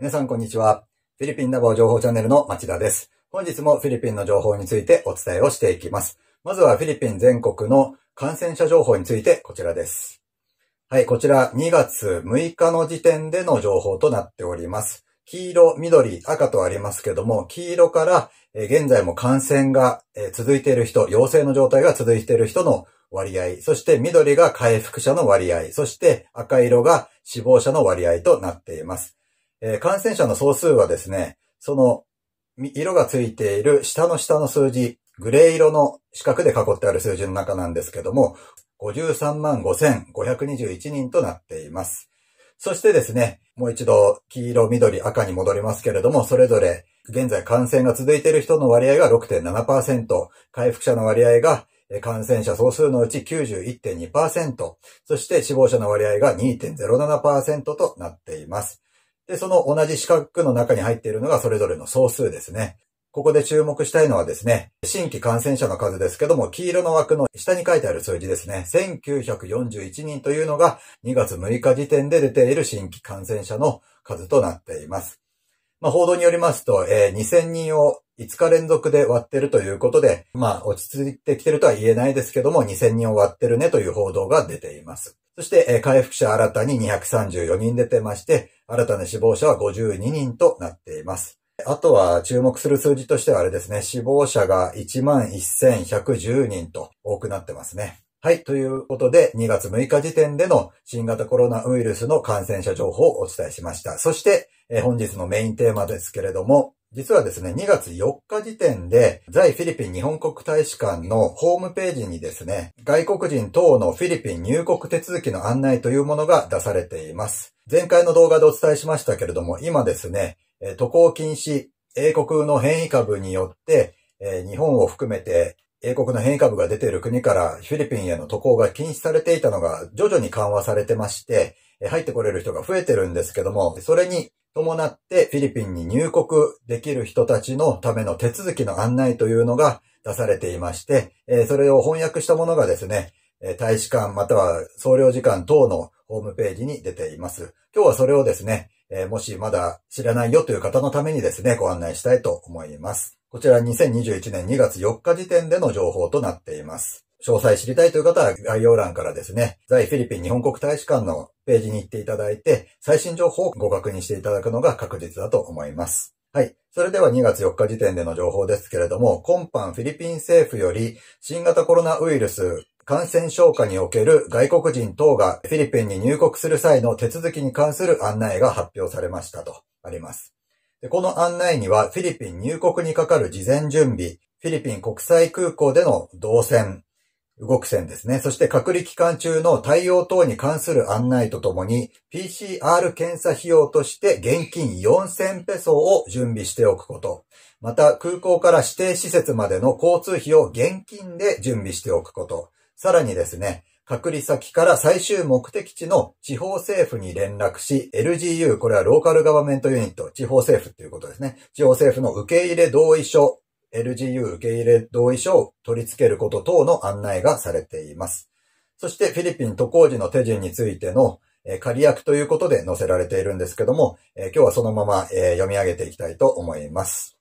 皆さんこんにちは。フィリピンラボ情報チャンネルの町田です。本日もフィリピンの情報についてお伝えをしていきます。まずはフィリピン全国の感染者情報についてこちらです。はい、こちら2月6日の時点での情報となっております。黄色、緑、赤とありますけども、黄色から現在も感染が続いている人、陽性の状態が続いている人の割合、そして緑が回復者の割合、そして赤色が死亡者の割合となっています。えー、感染者の総数はですね、その色がついている下の下の数字、グレー色の四角で囲ってある数字の中なんですけども、53万5521人となっています。そしてですね、もう一度黄色、緑、赤に戻りますけれども、それぞれ現在感染が続いている人の割合が6.7%、回復者の割合が感染者総数のうち91.2%、そして死亡者の割合が2.07%となっています。で、その同じ四角の中に入っているのがそれぞれの総数ですね。ここで注目したいのはですね、新規感染者の数ですけども、黄色の枠の下に書いてある数字ですね、1941人というのが2月6日時点で出ている新規感染者の数となっています。まあ、報道によりますと、えー、2000人を5日連続で割ってるということで、まあ、落ち着いてきてるとは言えないですけども、2000人を割ってるねという報道が出ています。そして、回復者新たに234人出てまして、新たな死亡者は52人となっています。あとは注目する数字としてはあれですね、死亡者が11,110人と多くなってますね。はい。ということで、2月6日時点での新型コロナウイルスの感染者情報をお伝えしました。そして、本日のメインテーマですけれども、実はですね、2月4日時点で、在フィリピン日本国大使館のホームページにですね、外国人等のフィリピン入国手続きの案内というものが出されています。前回の動画でお伝えしましたけれども、今ですね、渡航禁止、英国の変異株によって、日本を含めて英国の変異株が出ている国からフィリピンへの渡航が禁止されていたのが徐々に緩和されてまして、入ってこれる人が増えてるんですけども、それに伴ってフィリピンに入国できる人たちのための手続きの案内というのが出されていまして、それを翻訳したものがですね、大使館または総領事館等のホームページに出ています。今日はそれをですね、もしまだ知らないよという方のためにですね、ご案内したいと思います。こちら2021年2月4日時点での情報となっています。詳細知りたいという方は概要欄からですね、在フィリピン日本国大使館のページに行っていただいて、最新情報をご確認していただくのが確実だと思います。はい。それでは2月4日時点での情報ですけれども、今般フィリピン政府より新型コロナウイルス感染症下における外国人等がフィリピンに入国する際の手続きに関する案内が発表されましたとあります。でこの案内にはフィリピン入国にかかる事前準備、フィリピン国際空港での動線、動く線ですね。そして隔離期間中の対応等に関する案内とともに、PCR 検査費用として現金4000ペソを準備しておくこと。また、空港から指定施設までの交通費を現金で準備しておくこと。さらにですね、隔離先から最終目的地の地方政府に連絡し、LGU、これはローカルガバメントユニット、地方政府っていうことですね。地方政府の受け入れ同意書 LGU 受け入れ同意書を取り付けること等の案内がされています。そしてフィリピン渡航時の手順についての仮役ということで載せられているんですけども、今日はそのまま読み上げていきたいと思います。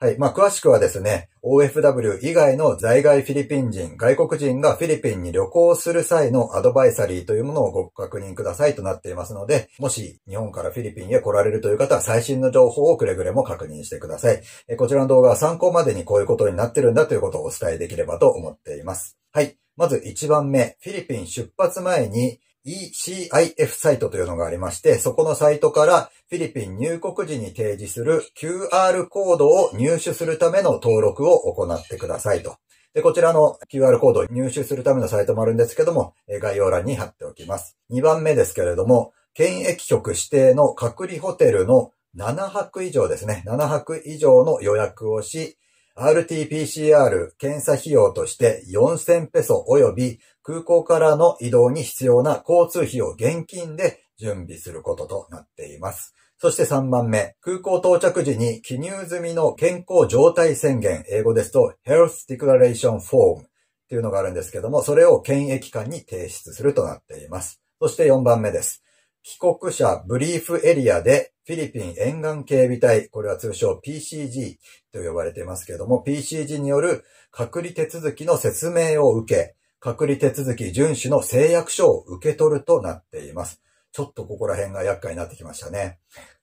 はい。まあ、詳しくはですね、OFW 以外の在外フィリピン人、外国人がフィリピンに旅行する際のアドバイサリーというものをご確認くださいとなっていますので、もし日本からフィリピンへ来られるという方は最新の情報をくれぐれも確認してください。えこちらの動画は参考までにこういうことになってるんだということをお伝えできればと思っています。はい。まず1番目、フィリピン出発前に ECIF サイトというのがありまして、そこのサイトからフィリピン入国時に提示する QR コードを入手するための登録を行ってくださいと。で、こちらの QR コードを入手するためのサイトもあるんですけども、概要欄に貼っておきます。2番目ですけれども、検疫局指定の隔離ホテルの7泊以上ですね。7泊以上の予約をし、RT-PCR 検査費用として4000ペソ及び空港からの移動に必要な交通費を現金で準備することとなっています。そして3番目、空港到着時に記入済みの健康状態宣言、英語ですと Health Declaration Form っていうのがあるんですけども、それを検疫官に提出するとなっています。そして4番目です。帰国者ブリーフエリアでフィリピン沿岸警備隊、これは通称 PCG と呼ばれていますけれども、PCG による隔離手続きの説明を受け、隔離手続き遵守の誓約書を受け取るとなっています。ちょっとここら辺が厄介になってきましたね。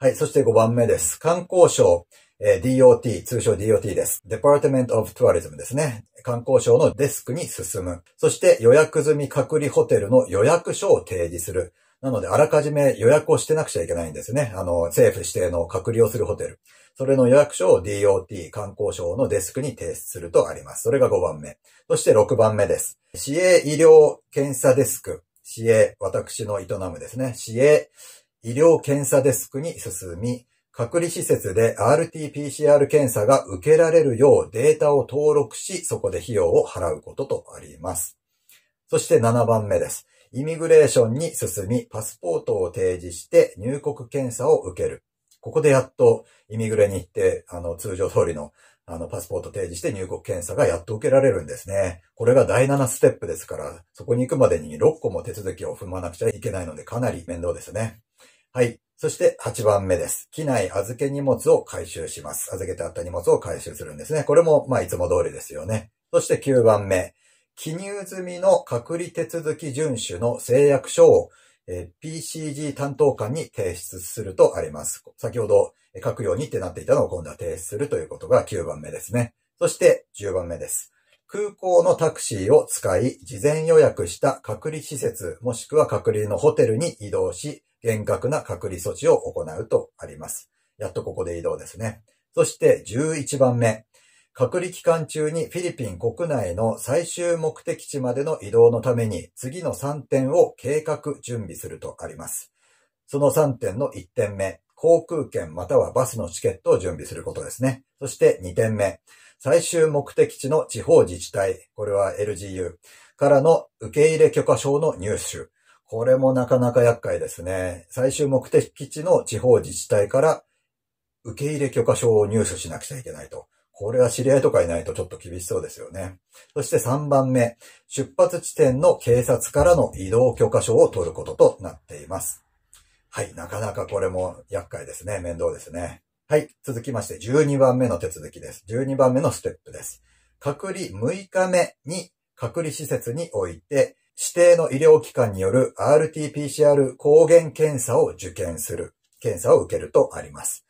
はい、そして5番目です。観光省、えー、DOT、通称 DOT です。Department of Tourism ですね。観光省のデスクに進む。そして予約済み隔離ホテルの予約書を提示する。なので、あらかじめ予約をしてなくちゃいけないんですね。あの、政府指定の隔離をするホテル。それの予約書を DOT 観光省のデスクに提出するとあります。それが5番目。そして6番目です。市営医療検査デスク。市営、私の営むですね。市営医療検査デスクに進み、隔離施設で RT-PCR 検査が受けられるようデータを登録し、そこで費用を払うこととあります。そして7番目です。イミグレーションに進み、パスポートを提示して入国検査を受ける。ここでやっとイミグレに行って、あの、通常通りの、あの、パスポート提示して入国検査がやっと受けられるんですね。これが第7ステップですから、そこに行くまでに6個も手続きを踏まなくちゃいけないので、かなり面倒ですね。はい。そして8番目です。機内預け荷物を回収します。預けてあった荷物を回収するんですね。これも、まあ、いつも通りですよね。そして9番目。記入済みの隔離手続き遵守の誓約書を、え PCG 担当官に提出するとあります。先ほど書くようにってなっていたのを今度は提出するということが9番目ですね。そして10番目です。空港のタクシーを使い、事前予約した隔離施設、もしくは隔離のホテルに移動し、厳格な隔離措置を行うとあります。やっとここで移動ですね。そして11番目。隔離期間中にフィリピン国内の最終目的地までの移動のために次の3点を計画準備するとあります。その3点の1点目、航空券またはバスのチケットを準備することですね。そして2点目、最終目的地の地方自治体、これは LGU からの受け入れ許可証の入手。これもなかなか厄介ですね。最終目的地の地方自治体から受け入れ許可証を入手しなくちゃいけないと。これは知り合いとかいないとちょっと厳しそうですよね。そして3番目、出発地点の警察からの移動許可書を取ることとなっています。はい、なかなかこれも厄介ですね。面倒ですね。はい、続きまして12番目の手続きです。12番目のステップです。隔離6日目に隔離施設において、指定の医療機関による RT-PCR 抗原検査を受験する、検査を受けるとあります。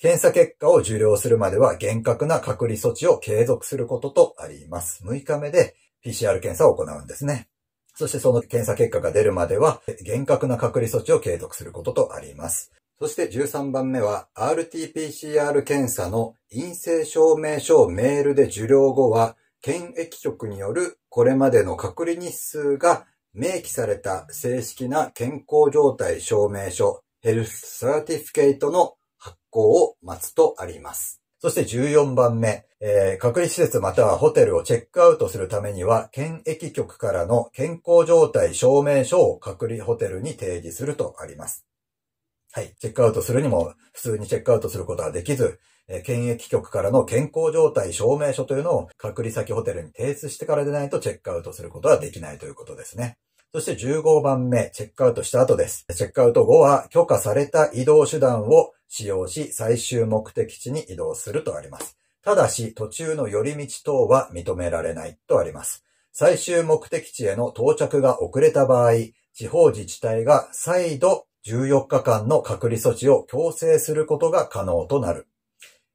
検査結果を受領するまでは厳格な隔離措置を継続することとあります。6日目で PCR 検査を行うんですね。そしてその検査結果が出るまでは厳格な隔離措置を継続することとあります。そして13番目は RT-PCR 検査の陰性証明書をメールで受領後は検疫局によるこれまでの隔離日数が明記された正式な健康状態証明書、ヘルスサーティフィケイトの発行を待つとあります。そして14番目、えー、隔離施設またはホテルをチェックアウトするためには、検疫局からの健康状態証明書を隔離ホテルに提示するとあります。はい。チェックアウトするにも、普通にチェックアウトすることはできず、えー、検疫局からの健康状態証明書というのを隔離先ホテルに提出してからでないとチェックアウトすることはできないということですね。そして15番目、チェックアウトした後です。チェックアウト後は許可された移動手段を使用し、最終目的地に移動するとあります。ただし、途中の寄り道等は認められないとあります。最終目的地への到着が遅れた場合、地方自治体が再度14日間の隔離措置を強制することが可能となる。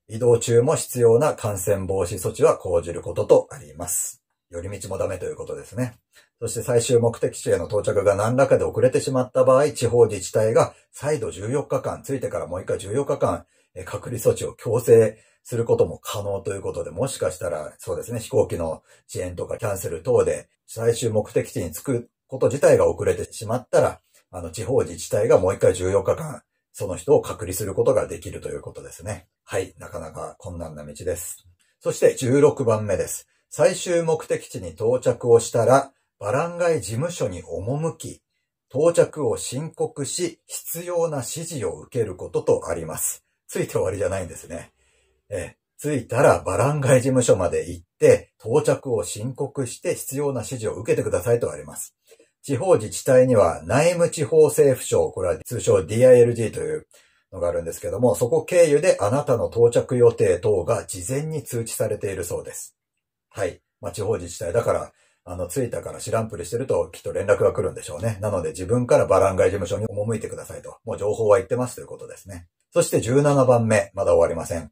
移動中も必要な感染防止措置は講じることとあります。寄り道もダメということですね。そして最終目的地への到着が何らかで遅れてしまった場合、地方自治体が再度14日間、ついてからもう一回14日間、隔離措置を強制することも可能ということで、もしかしたら、そうですね、飛行機の遅延とかキャンセル等で、最終目的地に着くこと自体が遅れてしまったら、あの、地方自治体がもう一回14日間、その人を隔離することができるということですね。はい、なかなか困難な道です。そして16番目です。最終目的地に到着をしたら、バランガイ事務所に赴き、到着を申告し、必要な指示を受けることとあります。ついて終わりじゃないんですね。え着いたらバランガイ事務所まで行って、到着を申告して必要な指示を受けてくださいとあります。地方自治体には内務地方政府省、これは通称 DILG というのがあるんですけども、そこ経由であなたの到着予定等が事前に通知されているそうです。はい。まあ、地方自治体だから、あの、着いたから知らんぷりしてると、きっと連絡が来るんでしょうね。なので、自分からバランガイ事務所に赴いてくださいと。もう情報は言ってますということですね。そして17番目、まだ終わりません。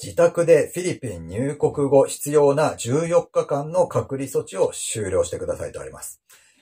自宅でフィリピン入国後必要な14日間の隔離措置を終了してくださいとあります。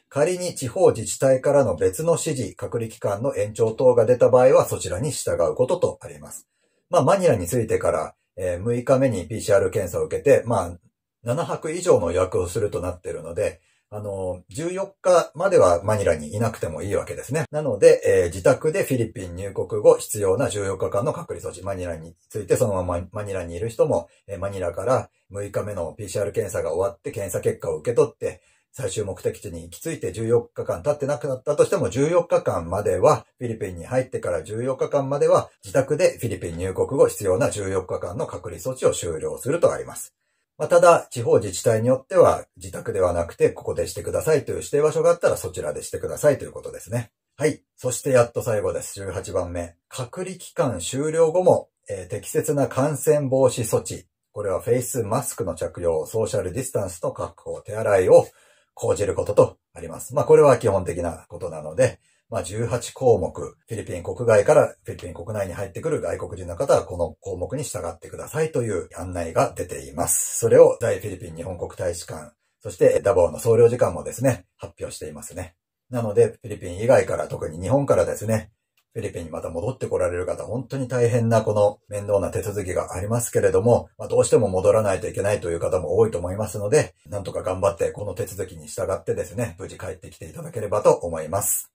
仮に地方自治体からの別の指示、隔離期間の延長等が出た場合はそちらに従うこととあります。まあ、マニラについてから、えー、6日目に PCR 検査を受けて、まあ、7泊以上の予約をするとなっているので、あの、14日まではマニラにいなくてもいいわけですね。なので、えー、自宅でフィリピン入国後必要な14日間の隔離措置、マニラについてそのままマニラにいる人も、えー、マニラから6日目の PCR 検査が終わって検査結果を受け取って、最終目的地に行き着いて14日間経ってなくなったとしても14日間まではフィリピンに入ってから14日間までは自宅でフィリピン入国後必要な14日間の隔離措置を終了するとあります。まあ、ただ、地方自治体によっては、自宅ではなくて、ここでしてくださいという指定場所があったら、そちらでしてくださいということですね。はい。そしてやっと最後です。18番目。隔離期間終了後も、えー、適切な感染防止措置。これはフェイスマスクの着用、ソーシャルディスタンスの確保、手洗いを講じることとあります。まあこれは基本的なことなので、まあ、18項目、フィリピン国外からフィリピン国内に入ってくる外国人の方はこの項目に従ってくださいという案内が出ています。それを在フィリピン日本国大使館、そしてダボーの総領事館もですね、発表していますね。なので、フィリピン以外から、特に日本からですね、フィリピンにまた戻ってこられる方、本当に大変なこの面倒な手続きがありますけれども、まあ、どうしても戻らないといけないという方も多いと思いますので、なんとか頑張ってこの手続きに従ってですね、無事帰ってきていただければと思います。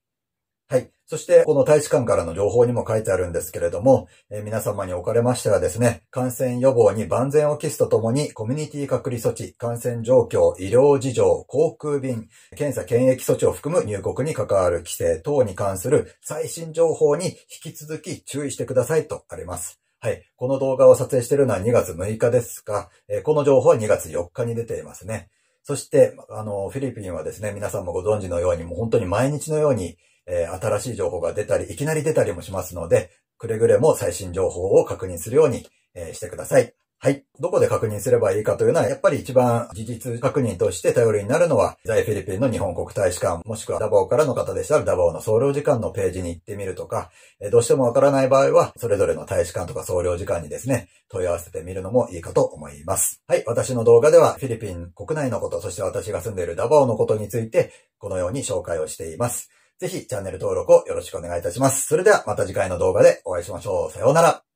はい。そして、この大使館からの情報にも書いてあるんですけれども、えー、皆様におかれましてはですね、感染予防に万全を期すとともに、コミュニティ隔離措置、感染状況、医療事情、航空便、検査検疫措置を含む入国に関わる規制等に関する最新情報に引き続き注意してくださいとあります。はい。この動画を撮影しているのは2月6日ですが、えー、この情報は2月4日に出ていますね。そして、あの、フィリピンはですね、皆さんもご存知のように、もう本当に毎日のように、えー、新しい情報が出たり、いきなり出たりもしますので、くれぐれも最新情報を確認するように、えー、してください。はい。どこで確認すればいいかというのは、やっぱり一番事実確認として頼りになるのは、在フィリピンの日本国大使館、もしくはダバオからの方でしたら、ダバオの総領事館のページに行ってみるとか、どうしてもわからない場合は、それぞれの大使館とか総領事館にですね、問い合わせてみるのもいいかと思います。はい。私の動画では、フィリピン国内のこと、そして私が住んでいるダバオのことについて、このように紹介をしています。ぜひチャンネル登録をよろしくお願いいたします。それではまた次回の動画でお会いしましょう。さようなら。